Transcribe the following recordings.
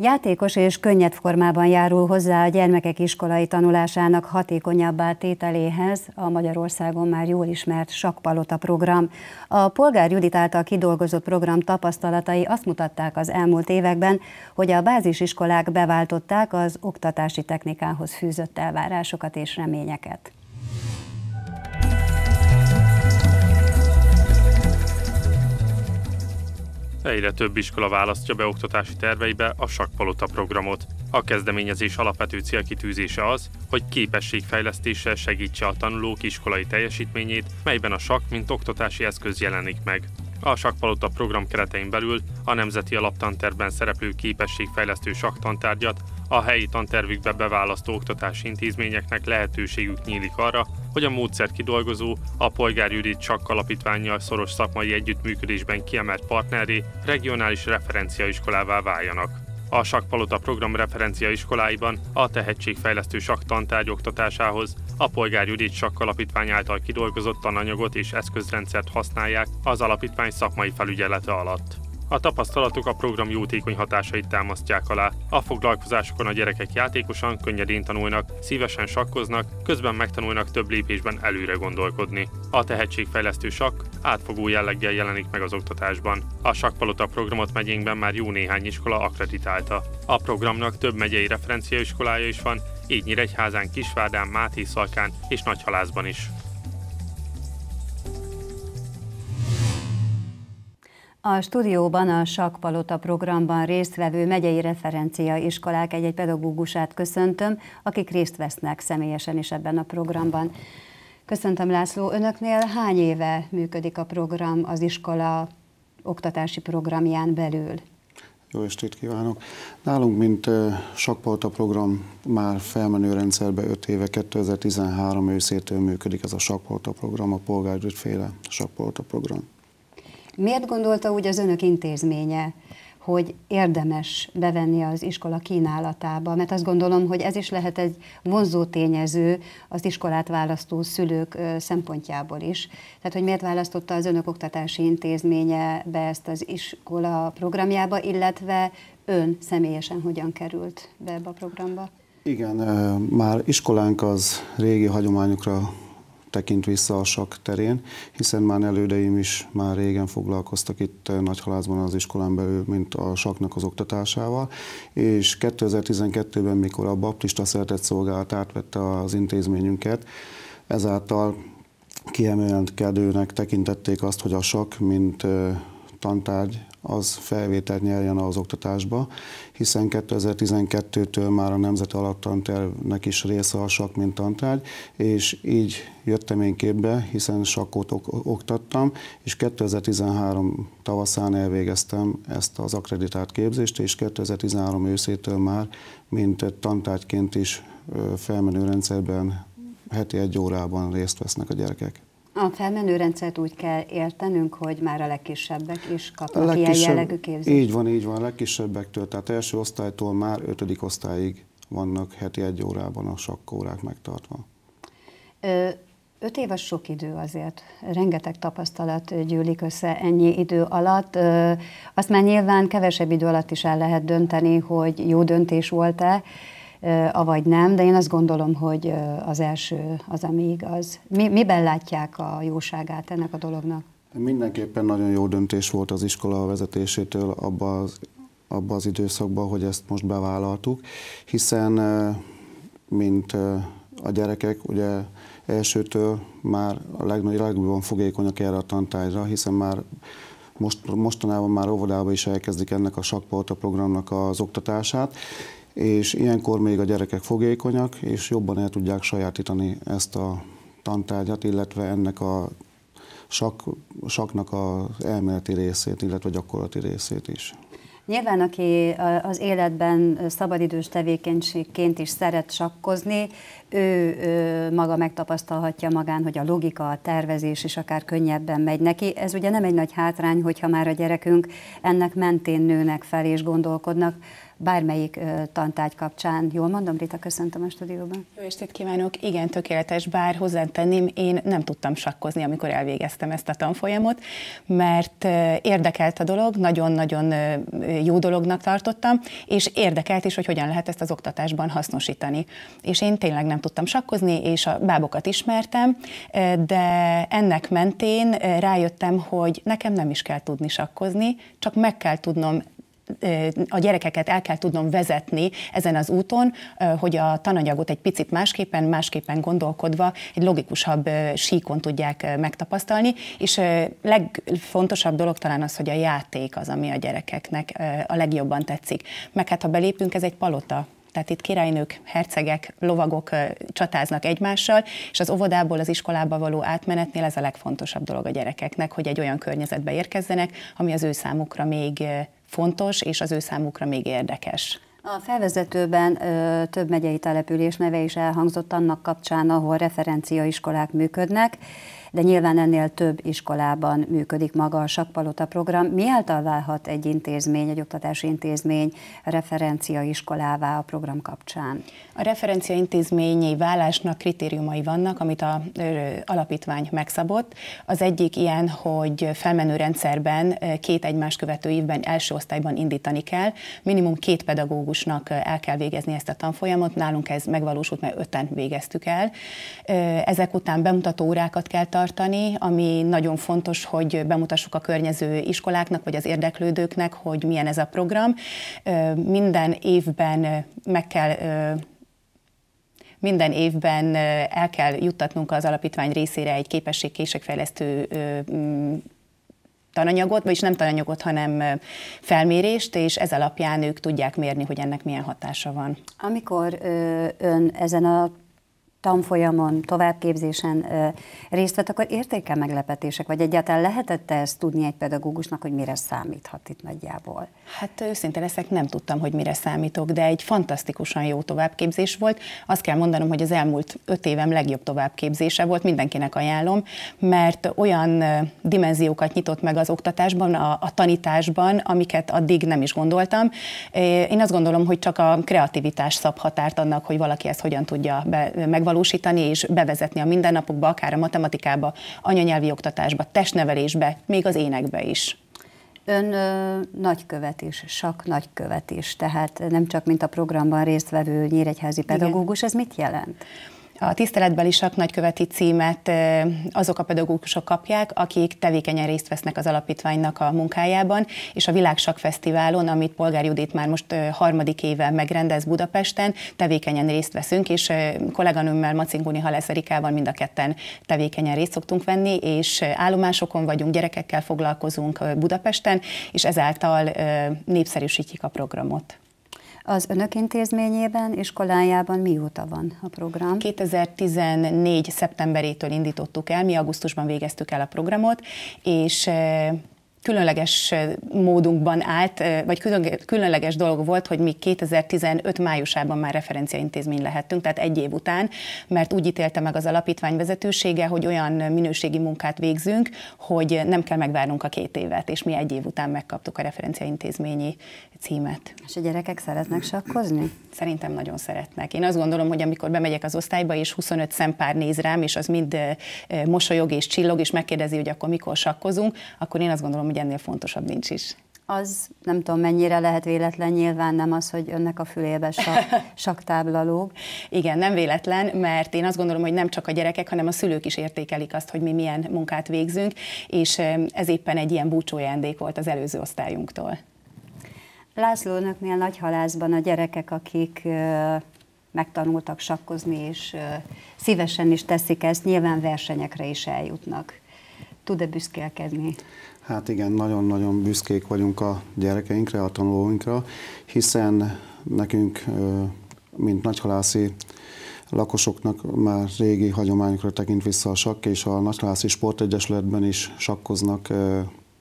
Játékos és könnyed formában járul hozzá a gyermekek iskolai tanulásának hatékonyabbá tételéhez a Magyarországon már jól ismert Sakpalota program. A Polgár Judit által kidolgozott program tapasztalatai azt mutatták az elmúlt években, hogy a bázisiskolák beváltották az oktatási technikához fűzött elvárásokat és reményeket. Egyre több iskola választja be oktatási terveibe a sakpalota programot. A kezdeményezés alapvető célkitűzése az, hogy képességfejlesztéssel segítse a tanulók iskolai teljesítményét, melyben a sak mint oktatási eszköz jelenik meg. A Sakpalota program keretein belül a Nemzeti Alaptanterben szereplő képességfejlesztő saktantárgyat a helyi tantervükbe beválasztó oktatási intézményeknek lehetőségük nyílik arra, hogy a módszer kidolgozó, a Polgár Judit Sakkalapítványjal szoros szakmai együttműködésben kiemelt partneré regionális referenciaiskolává váljanak a Sakpalota program referencia iskoláiban a tehetségfejlesztő saktantárgy oktatásához. A Polgár Judit Sakk Alapítvány által kidolgozott tananyagot és eszközrendszert használják az alapítvány szakmai felügyelete alatt. A tapasztalatok a program jótékony hatásait támasztják alá. A foglalkozásokon a gyerekek játékosan, könnyedén tanulnak, szívesen sakkoznak, közben megtanulnak több lépésben előre gondolkodni. A tehetségfejlesztő sakk átfogó jelleggel jelenik meg az oktatásban. A sakkpalota programot megyénkben már jó néhány iskola akreditálta. A programnak több megyei referenciaiskolája is van, így Nyíregyházán, Kisvárdán, Máté Szalkán és Nagyhalászban is. A stúdióban a Sakpalota programban résztvevő megyei referencia iskolák egy-egy pedagógusát köszöntöm, akik részt vesznek személyesen is ebben a programban. Köszöntöm László, önöknél hány éve működik a program az iskola oktatási programján belül? Jó estét kívánok! Nálunk, mint uh, Sakpalota program már felmenő rendszerbe 5 éve, 2013 őszétől működik ez a Sakpalota program, a polgárgrid féle Sakpalota program. Miért gondolta úgy az önök intézménye, hogy érdemes bevenni az iskola kínálatába, mert azt gondolom, hogy ez is lehet egy vonzó tényező az iskolát választó szülők szempontjából is. Tehát, hogy miért választotta az önök oktatási intézménye be ezt az iskola programjába, illetve ön személyesen hogyan került be ebbe a programba? Igen, már iskolánk az régi hagyományokra tekint vissza a sak terén, hiszen már elődeim is már régen foglalkoztak itt eh, Nagyhalászban az iskolán belül, mint a saknak az oktatásával, és 2012-ben, mikor a baptista szeretett szolgálat átvette az intézményünket, ezáltal kiemelkedőnek tekintették azt, hogy a sak, mint eh, tantárgy az felvételt nyerjen az oktatásba, hiszen 2012-től már a Nemzeti Alaptantervnek is része a sak, mint tantárgy, és így jöttem én képbe, hiszen sakkot oktattam, és 2013 tavaszán elvégeztem ezt az akreditált képzést, és 2013 őszétől már, mint tantárgyként is felmenő rendszerben heti egy órában részt vesznek a gyerekek. A felmenő rendszert úgy kell értenünk, hogy már a legkisebbek is kapnak legkisebb, ilyen jellegű képzést. Így van, így van, a legkisebbektől, tehát első osztálytól már ötödik osztályig vannak heti egy órában a sakkórák megtartva. Ö, öt év az sok idő azért. Rengeteg tapasztalat gyűlik össze ennyi idő alatt. Ö, azt már nyilván kevesebb idő alatt is el lehet dönteni, hogy jó döntés volt-e, avagy nem, de én azt gondolom, hogy az első az, ami igaz. Mi, miben látják a jóságát ennek a dolognak? Mindenképpen nagyon jó döntés volt az iskola vezetésétől abban az, abba az időszakban, hogy ezt most bevállaltuk, hiszen mint a gyerekek ugye elsőtől már a legnagyobb, legjobban fogékonyak erre a tantárgyra, hiszen már most, mostanában már óvodában is elkezdik ennek a sakporta programnak az oktatását, és ilyenkor még a gyerekek fogékonyak, és jobban el tudják sajátítani ezt a tantárgyat, illetve ennek a sak, saknak az elméleti részét, illetve gyakorlati részét is. Nyilván, aki az életben szabadidős tevékenységként is szeret sakkozni, ő, maga megtapasztalhatja magán, hogy a logika, a tervezés is akár könnyebben megy neki. Ez ugye nem egy nagy hátrány, hogyha már a gyerekünk ennek mentén nőnek fel és gondolkodnak, bármelyik tantárgy kapcsán. Jól mondom, Rita, köszöntöm a stúdióban. Jó estét kívánok! Igen, tökéletes, bár hozzátenném, én nem tudtam sakkozni, amikor elvégeztem ezt a tanfolyamot, mert érdekelt a dolog, nagyon-nagyon jó dolognak tartottam, és érdekelt is, hogy hogyan lehet ezt az oktatásban hasznosítani. És én tényleg nem tudtam sakkozni, és a bábokat ismertem, de ennek mentén rájöttem, hogy nekem nem is kell tudni sakkozni, csak meg kell tudnom a gyerekeket el kell tudnom vezetni ezen az úton, hogy a tananyagot egy picit másképpen, másképpen gondolkodva egy logikusabb síkon tudják megtapasztalni, és legfontosabb dolog talán az, hogy a játék az, ami a gyerekeknek a legjobban tetszik. Meg hát ha belépünk, ez egy palota, tehát itt királynők, hercegek, lovagok csatáznak egymással, és az óvodából az iskolába való átmenetnél ez a legfontosabb dolog a gyerekeknek, hogy egy olyan környezetbe érkezzenek, ami az ő számukra még fontos, és az ő számukra még érdekes. A felvezetőben ö, több megyei település neve is elhangzott annak kapcsán, ahol referenciaiskolák működnek de nyilván ennél több iskolában működik maga a sakpalota program. Mi által válhat egy intézmény, egy oktatási intézmény referencia iskolává a program kapcsán? A referencia intézményi válásnak kritériumai vannak, amit a alapítvány megszabott. Az egyik ilyen, hogy felmenő rendszerben két egymás követő évben első osztályban indítani kell. Minimum két pedagógusnak el kell végezni ezt a tanfolyamot. Nálunk ez megvalósult, mert öten végeztük el. Ezek után bemutató órákat kell tartani, ami nagyon fontos, hogy bemutassuk a környező iskoláknak, vagy az érdeklődőknek, hogy milyen ez a program. Minden évben meg kell minden évben el kell juttatnunk az alapítvány részére egy fejlesztő tananyagot, vagyis nem tananyagot, hanem felmérést, és ez alapján ők tudják mérni, hogy ennek milyen hatása van. Amikor ön ezen a tanfolyamon, továbbképzésen részt vett, akkor értékel meglepetések, vagy egyáltalán lehetett -e ezt tudni egy pedagógusnak, hogy mire számíthat itt nagyjából? Hát őszinte leszek, nem tudtam, hogy mire számítok, de egy fantasztikusan jó továbbképzés volt. Azt kell mondanom, hogy az elmúlt öt évem legjobb továbbképzése volt, mindenkinek ajánlom, mert olyan dimenziókat nyitott meg az oktatásban, a, a tanításban, amiket addig nem is gondoltam. Én azt gondolom, hogy csak a kreativitás szab határt annak, hogy valaki ezt hogyan tudja be, meg megvalósítani és bevezetni a mindennapokba, akár a matematikába, anyanyelvi oktatásba, testnevelésbe, még az énekbe is. Ön ö, nagykövet is, sak nagykövet is, tehát nem csak mint a programban résztvevő nyíregyházi pedagógus, Igen. ez mit jelent? A tiszteletbeli sak nagyköveti címet azok a pedagógusok kapják, akik tevékenyen részt vesznek az alapítványnak a munkájában, és a Világsak Fesztiválon, amit Polgár Judit már most harmadik éve megrendez Budapesten, tevékenyen részt veszünk, és kolléganőmmel, Halász Halászerikával mind a ketten tevékenyen részt szoktunk venni, és állomásokon vagyunk, gyerekekkel foglalkozunk Budapesten, és ezáltal népszerűsítjük a programot. Az önök intézményében, iskolájában mióta van a program? 2014. szeptemberétől indítottuk el, mi augusztusban végeztük el a programot, és eh, különleges módunkban állt, vagy különleges dolog volt, hogy mi 2015 májusában már referenciaintézmény lehettünk, tehát egy év után, mert úgy ítélte meg az alapítvány vezetősége, hogy olyan minőségi munkát végzünk, hogy nem kell megvárnunk a két évet, és mi egy év után megkaptuk a referenciaintézményi címet. És a gyerekek szeretnek sakkozni? Szerintem nagyon szeretnek. Én azt gondolom, hogy amikor bemegyek az osztályba, és 25 szempár néz rám, és az mind mosolyog és csillog, és megkérdezi, hogy akkor mikor sakkozunk, akkor én azt gondolom, hogy hogy ennél fontosabb nincs is. Az nem tudom, mennyire lehet véletlen, nyilván nem az, hogy önnek a fülébe sak, saktábla lóg. Igen, nem véletlen, mert én azt gondolom, hogy nem csak a gyerekek, hanem a szülők is értékelik azt, hogy mi milyen munkát végzünk, és ez éppen egy ilyen búcsójándék volt az előző osztályunktól. Lászlónöknél nagy halászban a gyerekek, akik megtanultak sakkozni, és szívesen is teszik ezt, nyilván versenyekre is eljutnak. Tud-e büszkélkedni? Hát igen, nagyon-nagyon büszkék vagyunk a gyerekeinkre, a tanulóinkra, hiszen nekünk, mint nagyhalászi lakosoknak már régi hagyományokra tekint vissza a sakk, és a nagyhalászi sportegyesületben is sakkoznak,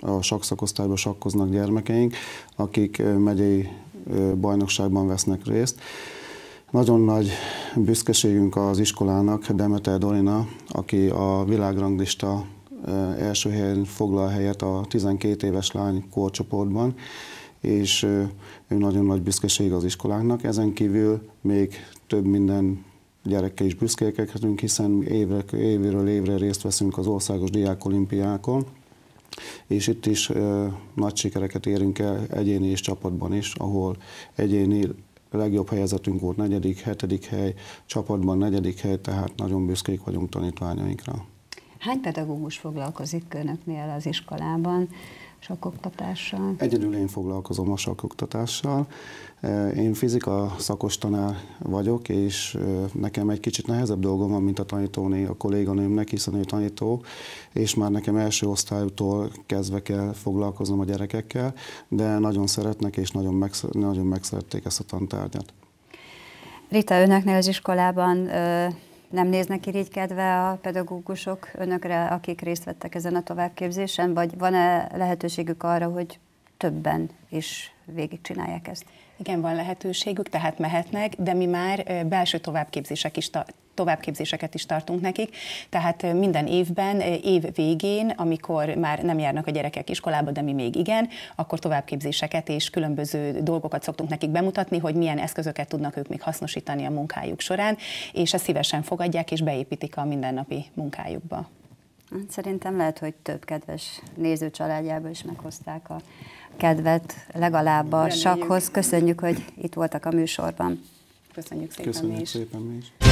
a sakszakosztályban sakkoznak gyermekeink, akik megyei bajnokságban vesznek részt. Nagyon nagy büszkeségünk az iskolának Demeter Dorina, aki a világranglista első helyen foglal helyet a 12 éves lány korcsoportban, és ő nagyon nagy büszkeség az iskolánknak. Ezen kívül még több minden gyerekkel is büszkékekhetünk, hiszen évre, évről évre részt veszünk az országos diákolimpiákon, és itt is ö, nagy sikereket érünk el egyéni és csapatban is, ahol egyéni legjobb helyezetünk volt negyedik, hetedik hely, csapatban negyedik hely, tehát nagyon büszkék vagyunk tanítványainkra. Hány pedagógus foglalkozik önöknél az iskolában sakoktatással? Egyedül én foglalkozom a sakoktatással. Eh, én fizika szakos tanár vagyok, és eh, nekem egy kicsit nehezebb dolgom van, mint a tanítóné a kolléganőmnek, hiszen ő tanító, és már nekem első osztálytól kezdve kell foglalkoznom a gyerekekkel, de nagyon szeretnek, és nagyon, megsz nagyon megszerették ezt a tantárgyat. Rita, önöknél az iskolában ö- eh, nem néznek irigykedve a pedagógusok önökre, akik részt vettek ezen a továbbképzésen, vagy van-e lehetőségük arra, hogy többen is végigcsinálják ezt. Igen, van lehetőségük, tehát mehetnek, de mi már belső továbbképzések is továbbképzéseket is tartunk nekik, tehát minden évben, év végén, amikor már nem járnak a gyerekek iskolába, de mi még igen, akkor továbbképzéseket és különböző dolgokat szoktunk nekik bemutatni, hogy milyen eszközöket tudnak ők még hasznosítani a munkájuk során, és ezt szívesen fogadják és beépítik a mindennapi munkájukba. Szerintem lehet, hogy több kedves néző családjából is meghozták a kedvet legalább a Reméljük. sakhoz. Köszönjük, hogy itt voltak a műsorban. Köszönjük szépen Köszönjük mi is. Szépen mi is.